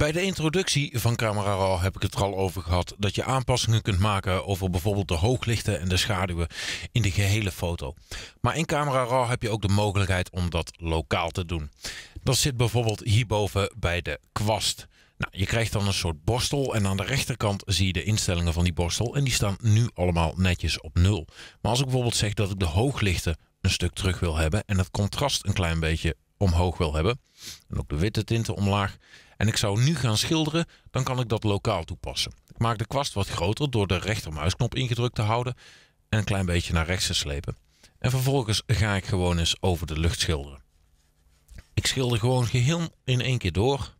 Bij de introductie van Camera Raw heb ik het er al over gehad dat je aanpassingen kunt maken over bijvoorbeeld de hooglichten en de schaduwen in de gehele foto. Maar in Camera Raw heb je ook de mogelijkheid om dat lokaal te doen. Dat zit bijvoorbeeld hierboven bij de kwast. Nou, je krijgt dan een soort borstel en aan de rechterkant zie je de instellingen van die borstel en die staan nu allemaal netjes op nul. Maar als ik bijvoorbeeld zeg dat ik de hooglichten een stuk terug wil hebben en het contrast een klein beetje omhoog wil hebben. En ook de witte tinten omlaag. En ik zou nu gaan schilderen, dan kan ik dat lokaal toepassen. Ik maak de kwast wat groter door de rechtermuisknop ingedrukt te houden en een klein beetje naar rechts te slepen. En vervolgens ga ik gewoon eens over de lucht schilderen. Ik schilder gewoon geheel in één keer door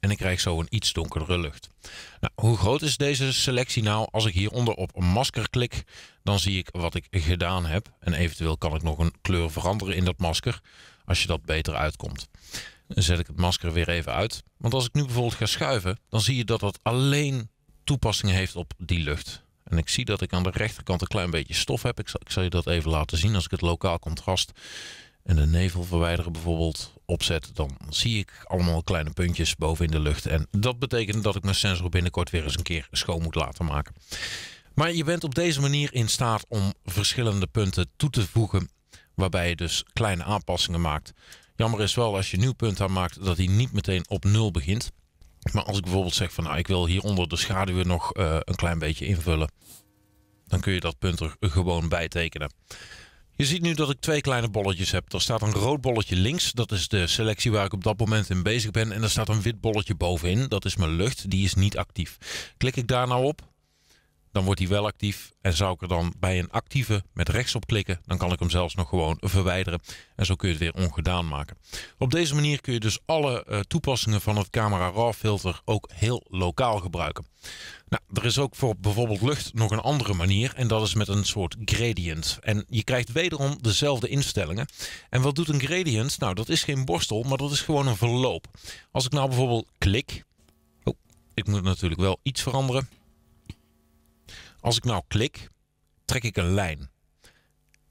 en ik krijg zo een iets donkerdere lucht. Nou, hoe groot is deze selectie nou? Als ik hieronder op een masker klik, dan zie ik wat ik gedaan heb. En eventueel kan ik nog een kleur veranderen in dat masker als je dat beter uitkomt. Dan zet ik het masker weer even uit. Want als ik nu bijvoorbeeld ga schuiven, dan zie je dat dat alleen toepassing heeft op die lucht. En ik zie dat ik aan de rechterkant een klein beetje stof heb. Ik zal, ik zal je dat even laten zien als ik het lokaal contrast en de nevel verwijderen bijvoorbeeld opzet, dan zie ik allemaal kleine puntjes boven in de lucht. En dat betekent dat ik mijn sensor binnenkort weer eens een keer schoon moet laten maken. Maar je bent op deze manier in staat om verschillende punten toe te voegen waarbij je dus kleine aanpassingen maakt. Jammer is wel als je een nieuw punt aanmaakt dat hij niet meteen op nul begint. Maar als ik bijvoorbeeld zeg van nou ik wil hieronder de schaduwen nog eh, een klein beetje invullen. Dan kun je dat punt er gewoon bij tekenen. Je ziet nu dat ik twee kleine bolletjes heb. Er staat een rood bolletje links, dat is de selectie waar ik op dat moment in bezig ben. En er staat een wit bolletje bovenin, dat is mijn lucht, die is niet actief. Klik ik daar nou op, dan wordt hij wel actief. En zou ik er dan bij een actieve met rechts op klikken, dan kan ik hem zelfs nog gewoon verwijderen. En zo kun je het weer ongedaan maken. Op deze manier kun je dus alle eh, toepassingen van het camera raw filter ook heel lokaal gebruiken. Nou, er is ook voor bijvoorbeeld lucht nog een andere manier en dat is met een soort gradient. En je krijgt wederom dezelfde instellingen. En wat doet een gradient? Nou, dat is geen borstel, maar dat is gewoon een verloop. Als ik nou bijvoorbeeld klik... Oh, ik moet natuurlijk wel iets veranderen. Als ik nou klik, trek ik een lijn.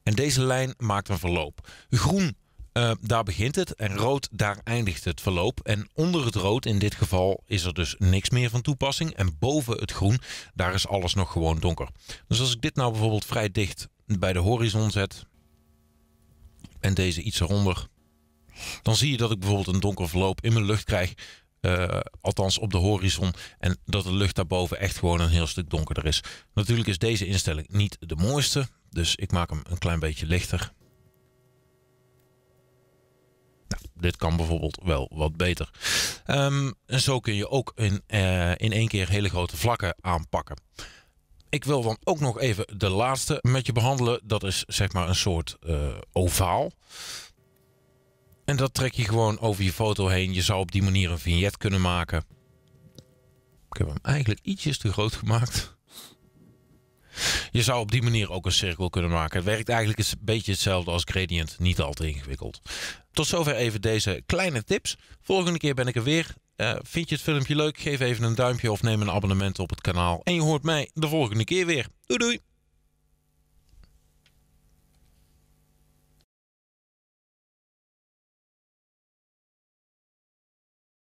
En deze lijn maakt een verloop. Groen, eh, daar begint het en rood, daar eindigt het verloop. En onder het rood in dit geval is er dus niks meer van toepassing. En boven het groen, daar is alles nog gewoon donker. Dus als ik dit nou bijvoorbeeld vrij dicht bij de horizon zet en deze iets eronder, dan zie je dat ik bijvoorbeeld een donker verloop in mijn lucht krijg eh, althans op de horizon. En dat de lucht daarboven echt gewoon een heel stuk donkerder is. Natuurlijk is deze instelling niet de mooiste. Dus ik maak hem een klein beetje lichter. Nou, dit kan bijvoorbeeld wel wat beter. Ehm, en zo kun je ook in, eh, in één keer hele grote vlakken aanpakken. Ik wil dan ook nog even de laatste met je behandelen. Dat is zeg maar een soort eh, ovaal. En dat trek je gewoon over je foto heen. Je zou op die manier een vignet kunnen maken. Ik heb hem eigenlijk ietsjes te groot gemaakt. Je zou op die manier ook een cirkel kunnen maken. Het werkt eigenlijk een beetje hetzelfde als gradient. Niet al te ingewikkeld. Tot zover even deze kleine tips. Volgende keer ben ik er weer. Eh, vind je het filmpje leuk? Geef even een duimpje of neem een abonnement op het kanaal. En je hoort mij de volgende keer weer. Doei doei!